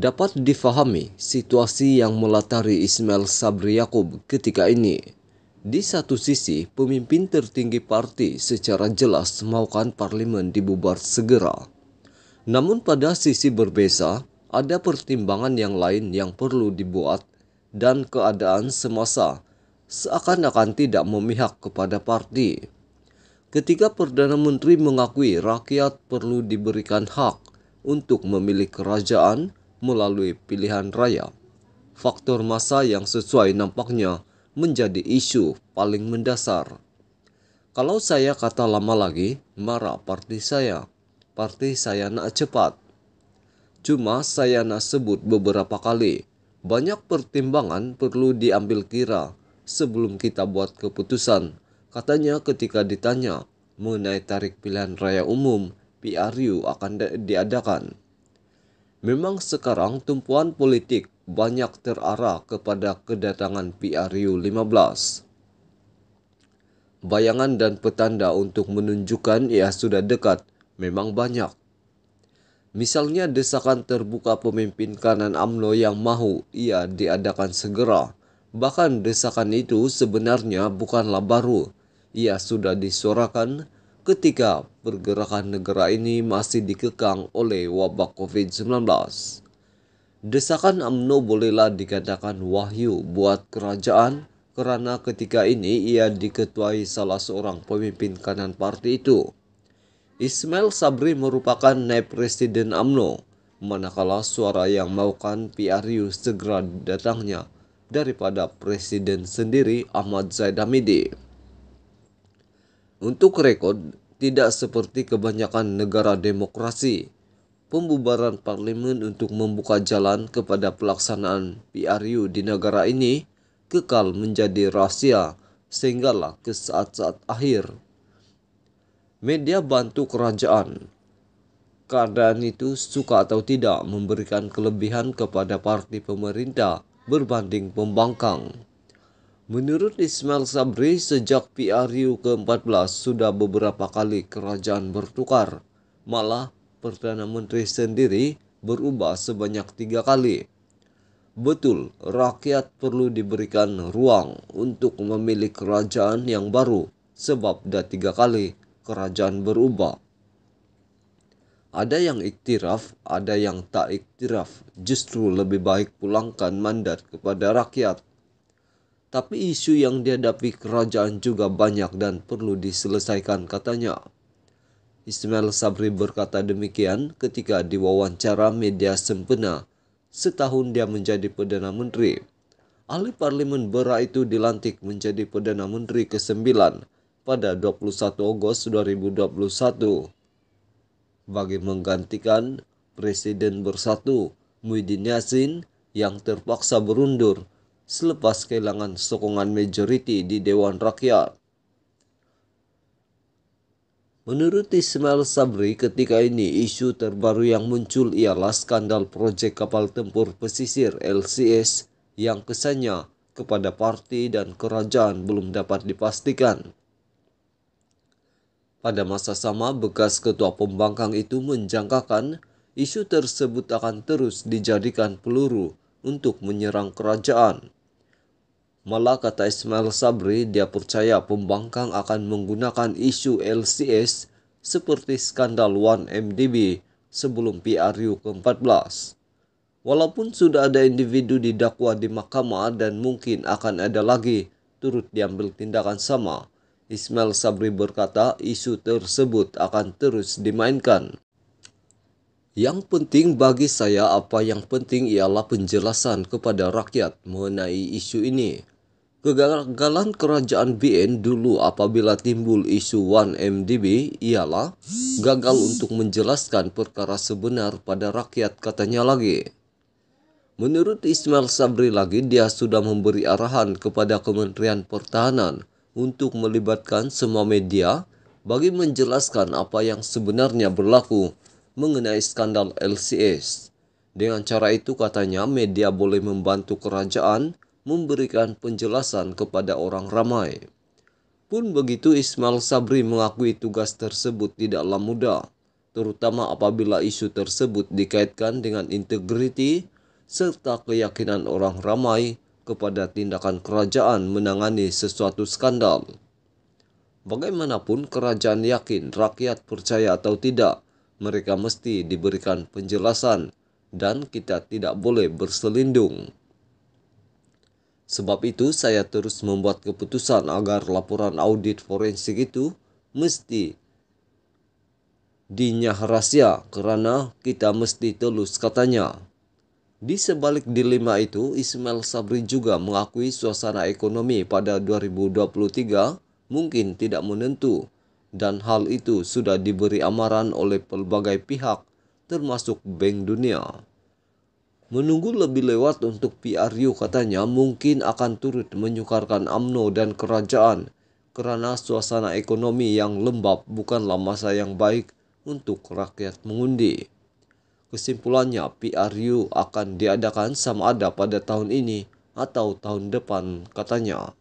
Dapat difahami situasi yang melatari Ismail Sabri Yaakob ketika ini. Di satu sisi, pemimpin tertinggi parti secara jelas maukan parlemen dibubar segera. Namun pada sisi berbeza, ada pertimbangan yang lain yang perlu dibuat dan keadaan semasa seakan-akan tidak memihak kepada parti. Ketika Perdana Menteri mengakui rakyat perlu diberikan hak untuk memilih kerajaan, melalui pilihan raya. Faktor masa yang sesuai nampaknya menjadi isu paling mendasar. Kalau saya kata lama lagi, marah parti saya. parti saya nak cepat. Cuma saya nak sebut beberapa kali. Banyak pertimbangan perlu diambil kira sebelum kita buat keputusan. Katanya ketika ditanya mengenai tarik pilihan raya umum, PRU akan diadakan. Memang sekarang tumpuan politik banyak terarah kepada kedatangan PRU 15. Bayangan dan petanda untuk menunjukkan ia sudah dekat memang banyak. Misalnya desakan terbuka pemimpin kanan AMNO yang mahu ia diadakan segera. Bahkan desakan itu sebenarnya bukanlah baru. Ia sudah disuarakan ketika pergerakan negara ini masih dikekang oleh wabah COVID-19. Desakan AMNO bolehlah dikatakan wahyu buat kerajaan karena ketika ini ia diketuai salah seorang pemimpin kanan parti itu. Ismail Sabri merupakan naib presiden AMNO, manakala suara yang maukan PRU segera datangnya daripada presiden sendiri Ahmad Zaid Hamidi. Untuk rekod, tidak seperti kebanyakan negara demokrasi, pembubaran parlemen untuk membuka jalan kepada pelaksanaan PRU di negara ini kekal menjadi rahasia sehinggalah ke saat-saat akhir. Media bantu kerajaan. Keadaan itu suka atau tidak memberikan kelebihan kepada parti pemerintah berbanding pembangkang. Menurut Ismail Sabri, sejak PRU ke-14 sudah beberapa kali kerajaan bertukar. Malah, Perdana Menteri sendiri berubah sebanyak tiga kali. Betul, rakyat perlu diberikan ruang untuk memilih kerajaan yang baru, sebab dah tiga kali kerajaan berubah. Ada yang iktiraf, ada yang tak iktiraf, justru lebih baik pulangkan mandat kepada rakyat tapi isu yang dihadapi kerajaan juga banyak dan perlu diselesaikan katanya. Ismail Sabri berkata demikian ketika diwawancara media sempena setahun dia menjadi Perdana Menteri. Ahli Parlimen Bera itu dilantik menjadi Perdana Menteri ke-9 pada 21 Agustus 2021 bagi menggantikan Presiden Bersatu Muhyiddin Yassin yang terpaksa berundur selepas kehilangan sokongan majoriti di Dewan Rakyat. Menurut Ismail Sabri, ketika ini isu terbaru yang muncul ialah skandal proyek kapal tempur pesisir LCS yang kesannya kepada parti dan kerajaan belum dapat dipastikan. Pada masa sama, bekas ketua pembangkang itu menjangkakan isu tersebut akan terus dijadikan peluru untuk menyerang kerajaan. Malah kata Ismail Sabri, dia percaya pembangkang akan menggunakan isu LCS seperti skandal 1MDB sebelum PRU ke-14. Walaupun sudah ada individu didakwa di mahkamah dan mungkin akan ada lagi turut diambil tindakan sama, Ismail Sabri berkata isu tersebut akan terus dimainkan. Yang penting bagi saya apa yang penting ialah penjelasan kepada rakyat mengenai isu ini. Kegagalan kerajaan BN dulu apabila timbul isu 1MDB ialah gagal untuk menjelaskan perkara sebenar pada rakyat katanya lagi. Menurut Ismail Sabri lagi dia sudah memberi arahan kepada Kementerian Pertahanan untuk melibatkan semua media bagi menjelaskan apa yang sebenarnya berlaku mengenai skandal LCS. Dengan cara itu katanya media boleh membantu kerajaan memberikan penjelasan kepada orang ramai. Pun begitu Ismail Sabri mengakui tugas tersebut tidaklah mudah, terutama apabila isu tersebut dikaitkan dengan integriti serta keyakinan orang ramai kepada tindakan kerajaan menangani sesuatu skandal. Bagaimanapun kerajaan yakin rakyat percaya atau tidak, mereka mesti diberikan penjelasan dan kita tidak boleh berselindung. Sebab itu saya terus membuat keputusan agar laporan audit forensik itu mesti dinyah rahasia karena kita mesti telus katanya. Di sebalik dilema itu, Ismail Sabri juga mengakui suasana ekonomi pada 2023 mungkin tidak menentu dan hal itu sudah diberi amaran oleh pelbagai pihak termasuk Bank Dunia. Menunggu lebih lewat untuk PRU katanya mungkin akan turut menyukarkan AMNO dan kerajaan karena suasana ekonomi yang lembab bukanlah masa yang baik untuk rakyat mengundi. Kesimpulannya PRU akan diadakan sama ada pada tahun ini atau tahun depan katanya.